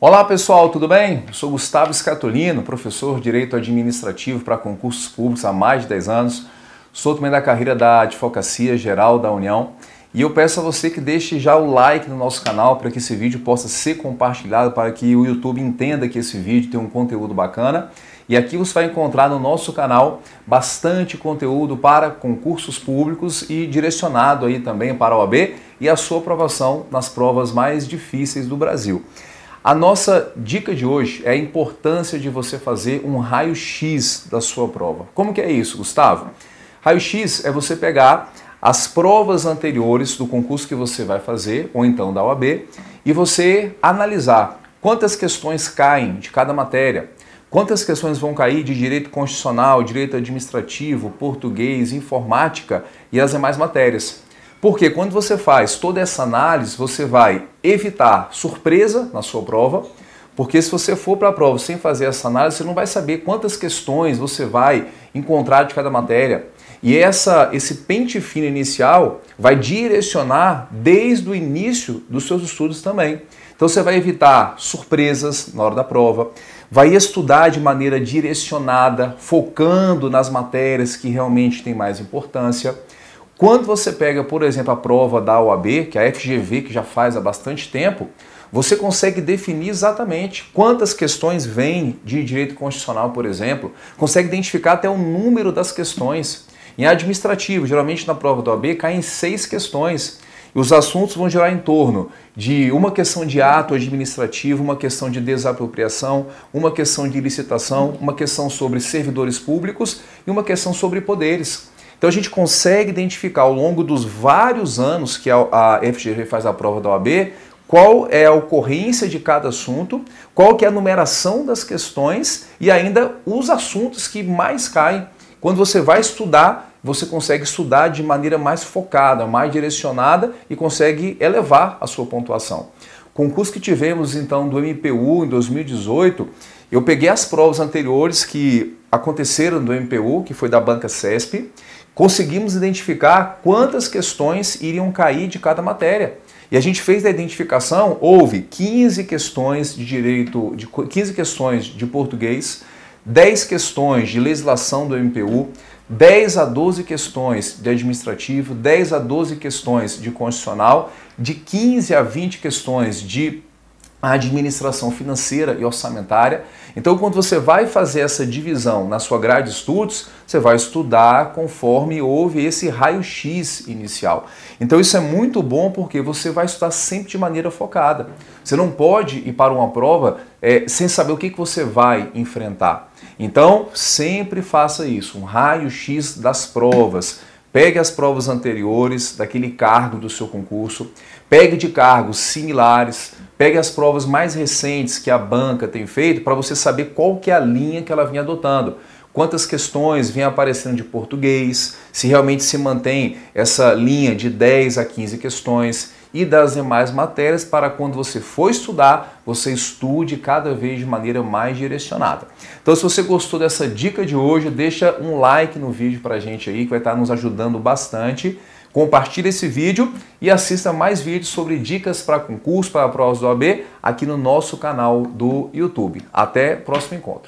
Olá pessoal, tudo bem? sou Gustavo Escatolino, professor de Direito Administrativo para concursos públicos há mais de 10 anos, sou também da carreira da Advocacia Geral da União e eu peço a você que deixe já o like no nosso canal para que esse vídeo possa ser compartilhado para que o YouTube entenda que esse vídeo tem um conteúdo bacana e aqui você vai encontrar no nosso canal bastante conteúdo para concursos públicos e direcionado aí também para a OAB e a sua aprovação nas provas mais difíceis do Brasil. A nossa dica de hoje é a importância de você fazer um raio-x da sua prova. Como que é isso, Gustavo? Raio-x é você pegar as provas anteriores do concurso que você vai fazer, ou então da OAB, e você analisar quantas questões caem de cada matéria, quantas questões vão cair de direito constitucional, direito administrativo, português, informática e as demais matérias. Porque quando você faz toda essa análise, você vai evitar surpresa na sua prova, porque se você for para a prova sem fazer essa análise, você não vai saber quantas questões você vai encontrar de cada matéria. E essa, esse pente fino inicial vai direcionar desde o início dos seus estudos também. Então você vai evitar surpresas na hora da prova, vai estudar de maneira direcionada, focando nas matérias que realmente têm mais importância quando você pega, por exemplo, a prova da OAB, que é a FGV, que já faz há bastante tempo, você consegue definir exatamente quantas questões vêm de direito constitucional, por exemplo, consegue identificar até o número das questões. Em administrativo, geralmente na prova da OAB caem seis questões. E os assuntos vão girar em torno de uma questão de ato administrativo, uma questão de desapropriação, uma questão de licitação, uma questão sobre servidores públicos e uma questão sobre poderes. Então a gente consegue identificar ao longo dos vários anos que a FGV faz a prova da OAB qual é a ocorrência de cada assunto, qual que é a numeração das questões e ainda os assuntos que mais caem. Quando você vai estudar, você consegue estudar de maneira mais focada, mais direcionada e consegue elevar a sua pontuação. Concurso que tivemos então do MPU em 2018, eu peguei as provas anteriores que aconteceram do MPU, que foi da banca CESP, conseguimos identificar quantas questões iriam cair de cada matéria. E a gente fez a identificação, houve 15 questões de direito, de 15 questões de português, 10 questões de legislação do MPU, 10 a 12 questões de administrativo, 10 a 12 questões de constitucional, de 15 a 20 questões de a administração financeira e orçamentária. Então, quando você vai fazer essa divisão na sua grade de estudos, você vai estudar conforme houve esse raio-x inicial. Então, isso é muito bom porque você vai estudar sempre de maneira focada. Você não pode ir para uma prova é, sem saber o que, que você vai enfrentar. Então, sempre faça isso, um raio-x das provas. Pegue as provas anteriores daquele cargo do seu concurso, pegue de cargos similares, Pegue as provas mais recentes que a banca tem feito para você saber qual que é a linha que ela vinha adotando. Quantas questões vêm aparecendo de português, se realmente se mantém essa linha de 10 a 15 questões e das demais matérias para quando você for estudar, você estude cada vez de maneira mais direcionada. Então, se você gostou dessa dica de hoje, deixa um like no vídeo para a gente aí que vai estar tá nos ajudando bastante. Compartilhe esse vídeo e assista mais vídeos sobre dicas para concurso, para provas do OAB aqui no nosso canal do YouTube. Até próximo encontro.